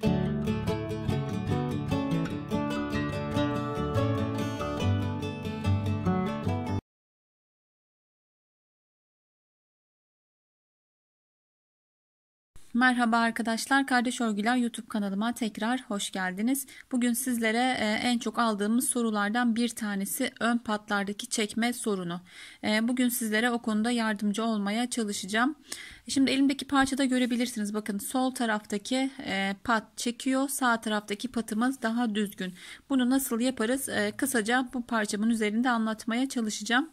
Thank you. Merhaba arkadaşlar, Kardeş Örgüler YouTube kanalıma tekrar hoş geldiniz. Bugün sizlere e, en çok aldığımız sorulardan bir tanesi ön patlardaki çekme sorunu. E, bugün sizlere o konuda yardımcı olmaya çalışacağım. Şimdi elimdeki parçada görebilirsiniz. Bakın sol taraftaki e, pat çekiyor, sağ taraftaki patımız daha düzgün. Bunu nasıl yaparız? Kısaca bu parçamın üzerinde anlatmaya çalışacağım.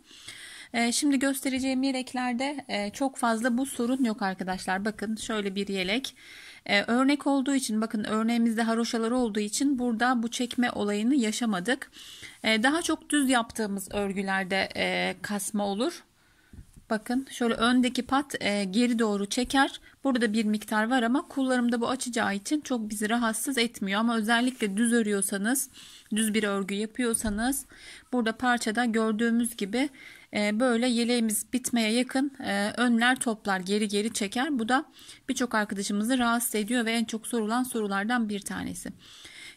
Ee, şimdi göstereceğim yeleklerde e, çok fazla bu sorun yok arkadaşlar. Bakın şöyle bir yelek. Ee, örnek olduğu için bakın örneğimizde haroşaları olduğu için burada bu çekme olayını yaşamadık. Ee, daha çok düz yaptığımız örgülerde e, kasma olur. Bakın şöyle öndeki pat e, geri doğru çeker. Burada bir miktar var ama kullarımda bu açacağı için çok bizi rahatsız etmiyor. Ama özellikle düz örüyorsanız, düz bir örgü yapıyorsanız burada parçada gördüğümüz gibi ee, böyle yeleğimiz bitmeye yakın e, önler toplar geri geri çeker. Bu da birçok arkadaşımızı rahatsız ediyor ve en çok sorulan sorulardan bir tanesi.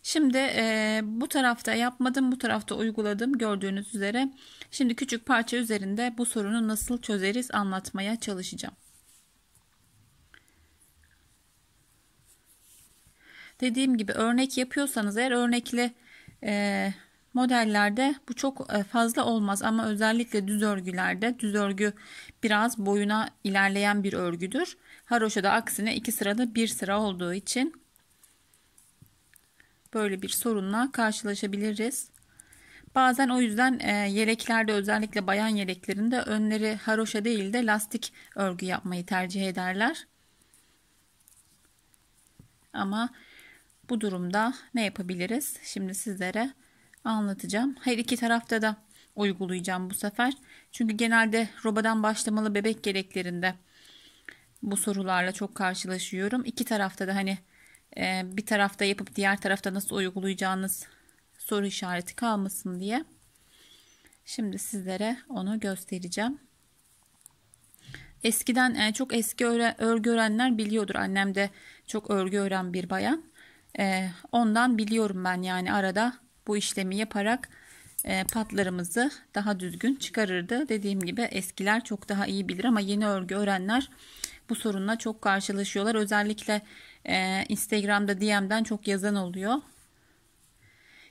Şimdi e, bu tarafta yapmadım bu tarafta uyguladım gördüğünüz üzere. Şimdi küçük parça üzerinde bu sorunu nasıl çözeriz anlatmaya çalışacağım. Dediğim gibi örnek yapıyorsanız eğer örnekli e, Modellerde bu çok e, fazla olmaz ama özellikle düz örgülerde düz örgü biraz boyuna ilerleyen bir örgüdür. Haroşa'da aksine iki sırada bir sıra olduğu için böyle bir sorunla karşılaşabiliriz. Bazen o yüzden e, yeleklerde özellikle bayan yeleklerinde önleri haroşa değil de lastik örgü yapmayı tercih ederler. Ama bu durumda ne yapabiliriz? Şimdi sizlere anlatacağım. Her iki tarafta da uygulayacağım bu sefer. Çünkü genelde robadan başlamalı bebek gereklerinde bu sorularla çok karşılaşıyorum. İki tarafta da hani e, bir tarafta yapıp diğer tarafta nasıl uygulayacağınız soru işareti kalmasın diye. Şimdi sizlere onu göstereceğim. Eskiden e, çok eski örgü öğrenler biliyordur. Annem de çok örgü öğren bir bayan. E, ondan biliyorum ben yani arada bu işlemi yaparak e, patlarımızı daha düzgün çıkarırdı. Dediğim gibi eskiler çok daha iyi bilir ama yeni örgü öğrenler bu sorunla çok karşılaşıyorlar. Özellikle e, Instagram'da DM'den çok yazan oluyor.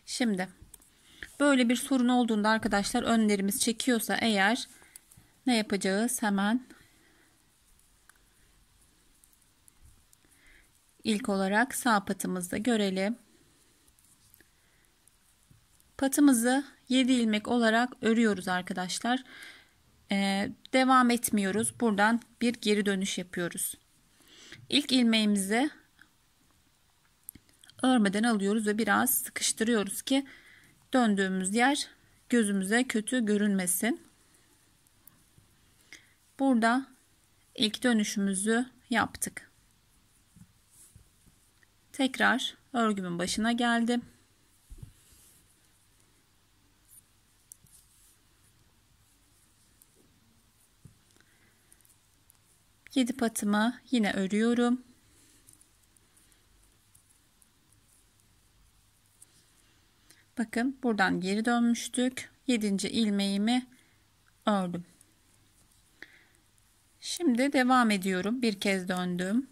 Şimdi böyle bir sorun olduğunda arkadaşlar önlerimiz çekiyorsa eğer ne yapacağız? Hemen ilk olarak sağ patımızda görelim. Patımızı 7 ilmek olarak örüyoruz arkadaşlar. Ee, devam etmiyoruz. Buradan bir geri dönüş yapıyoruz. İlk ilmeğimizi örmeden alıyoruz ve biraz sıkıştırıyoruz ki döndüğümüz yer gözümüze kötü görünmesin. Burada ilk dönüşümüzü yaptık. Tekrar örgümün başına geldim. 7 patımı yine örüyorum. Bakın buradan geri dönmüştük. 7. ilmeğimi ördüm. Şimdi devam ediyorum. Bir kez döndüm.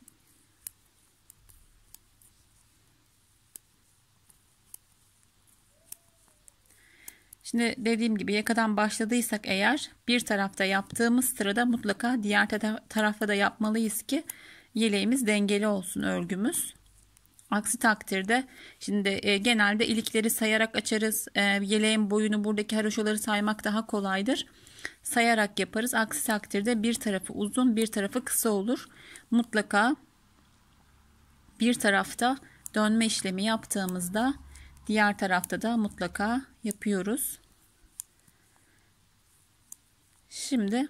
Şimdi dediğim gibi yakadan başladıysak eğer bir tarafta yaptığımız sırada mutlaka diğer tarafta da yapmalıyız ki yeleğimiz dengeli olsun örgümüz. Aksi takdirde şimdi e, genelde ilikleri sayarak açarız. E, yeleğin boyunu buradaki haroşaları saymak daha kolaydır. Sayarak yaparız. Aksi takdirde bir tarafı uzun bir tarafı kısa olur. Mutlaka bir tarafta dönme işlemi yaptığımızda diğer tarafta da mutlaka yapıyoruz. Şimdi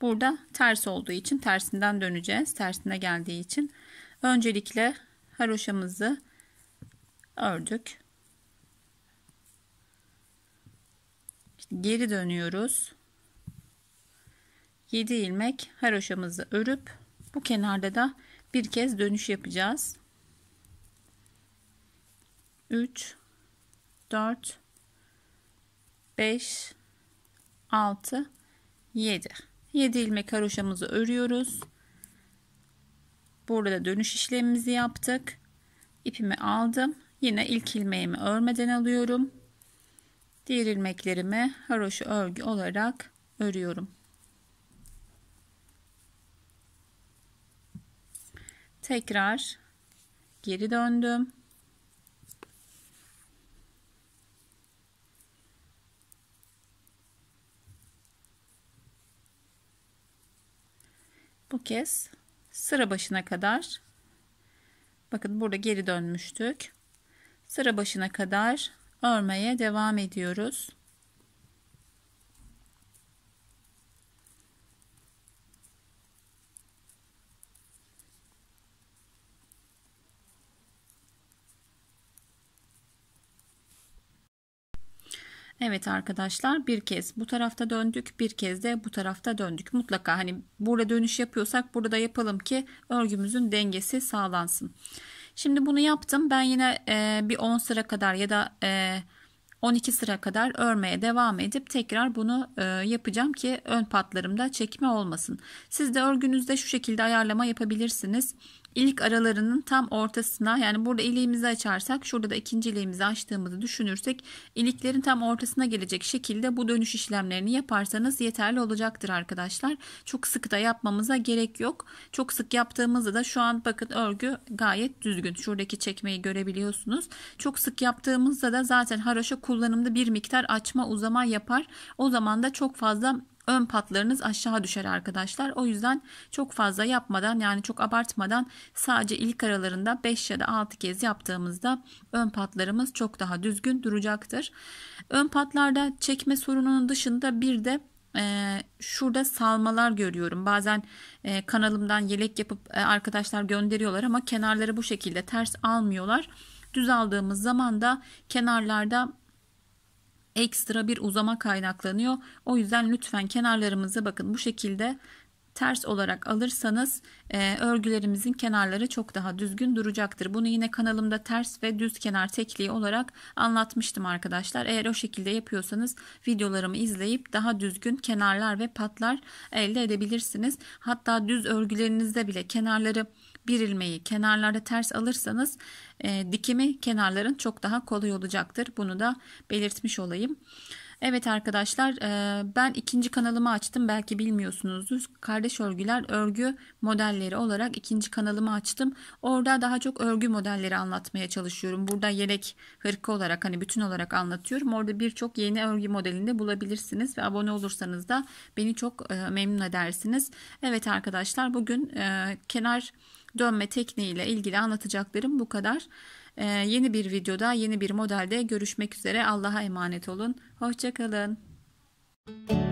burada ters olduğu için tersinden döneceğiz. Tersine geldiği için. Öncelikle haroşamızı ördük. Geri dönüyoruz. 7 ilmek haroşamızı örüp bu kenarda da bir kez dönüş yapacağız. 3 4 5 6 7. 7 ilmek haroşamızı örüyoruz. Burada dönüş işlemimizi yaptık. İpimi aldım. Yine ilk ilmeğimi örmeden alıyorum. Diğer ilmeklerimi haroşa örgü olarak örüyorum. Tekrar geri döndüm. bu kez sıra başına kadar bakın burada geri dönmüştük. Sıra başına kadar örmeye devam ediyoruz. Evet arkadaşlar bir kez bu tarafta döndük bir kez de bu tarafta döndük. Mutlaka hani burada dönüş yapıyorsak burada da yapalım ki örgümüzün dengesi sağlansın. Şimdi bunu yaptım. Ben yine e, bir 10 sıra kadar ya da e, 12 sıra kadar örmeye devam edip tekrar bunu e, yapacağım ki ön patlarımda çekme olmasın. Siz de örgünüzde şu şekilde ayarlama yapabilirsiniz ilk aralarının tam ortasına yani burada iliğimizi açarsak şurada da ikinci iliğimizi açtığımızı düşünürsek iliklerin tam ortasına gelecek şekilde bu dönüş işlemlerini yaparsanız yeterli olacaktır arkadaşlar. Çok sık da yapmamıza gerek yok. Çok sık yaptığımızda da şu an bakın örgü gayet düzgün. Şuradaki çekmeyi görebiliyorsunuz. Çok sık yaptığımızda da zaten haroşa kullanımda bir miktar açma uzama yapar. O zaman da çok fazla ön patlarınız aşağı düşer arkadaşlar. O yüzden çok fazla yapmadan yani çok abartmadan sadece ilk aralarında 5 ya da 6 kez yaptığımızda ön patlarımız çok daha düzgün duracaktır. Ön patlarda çekme sorununun dışında bir de ee, şurada salmalar görüyorum. Bazen e, kanalımdan yelek yapıp e, arkadaşlar gönderiyorlar ama kenarları bu şekilde ters almıyorlar. Düz aldığımız zaman da kenarlarda ekstra bir uzama kaynaklanıyor. O yüzden lütfen kenarlarımızı bakın bu şekilde ters olarak alırsanız e, örgülerimizin kenarları çok daha düzgün duracaktır. Bunu yine kanalımda ters ve düz kenar tekliği olarak anlatmıştım arkadaşlar. Eğer o şekilde yapıyorsanız videolarımı izleyip daha düzgün kenarlar ve patlar elde edebilirsiniz. Hatta düz örgülerinizde bile kenarları bir ilmeği kenarlarda ters alırsanız e, dikimi kenarların çok daha kolay olacaktır. Bunu da belirtmiş olayım. Evet arkadaşlar e, ben ikinci kanalımı açtım belki bilmiyorsunuzdur. Kardeş örgüler örgü modelleri olarak ikinci kanalımı açtım. Orada daha çok örgü modelleri anlatmaya çalışıyorum. Burada yelek hırka olarak hani bütün olarak anlatıyorum. Orada birçok yeni örgü modelinde bulabilirsiniz ve abone olursanız da beni çok e, memnun edersiniz. Evet arkadaşlar bugün e, kenar dönme tekniğiyle ilgili anlatacaklarım bu kadar. Ee, yeni bir videoda, yeni bir modelde görüşmek üzere. Allah'a emanet olun. Hoşçakalın. kalın.